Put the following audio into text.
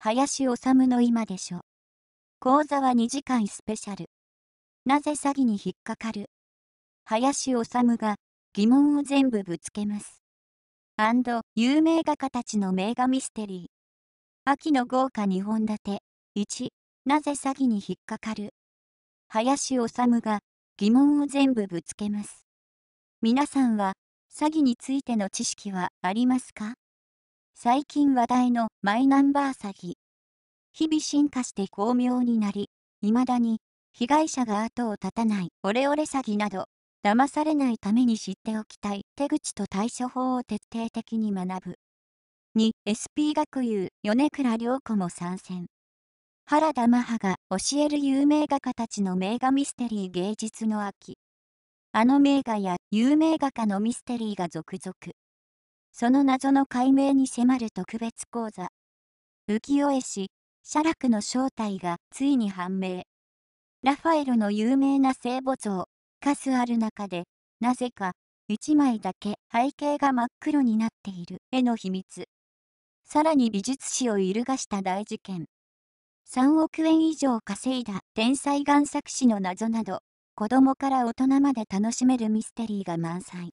林修の今でしょ。講座は2時間スペシャル。なぜ詐欺に引っかかる林修が疑問を全部ぶつけます。アンド、有名画家たちの名画ミステリー。秋の豪華2本立て。1、なぜ詐欺に引っかかる林修が疑問を全部ぶつけます。皆さんは、詐欺についての知識はありますか最近話題のマイナンバー詐欺。日々進化して巧妙になり、未だに被害者が後を絶たないオレオレ詐欺など、騙されないために知っておきたい手口と対処法を徹底的に学ぶ。2. SP 学友米倉涼子も参戦。原田マハが教える有名画家たちの名画ミステリー芸術の秋。あの名画や有名画家のミステリーが続々。その謎の解明に迫る特別講座浮世絵師写楽の正体がついに判明ラファエロの有名な聖母像数ある中でなぜか一枚だけ背景が真っ黒になっている絵の秘密さらに美術史を揺るがした大事件3億円以上稼いだ天才贋作師の謎など子供から大人まで楽しめるミステリーが満載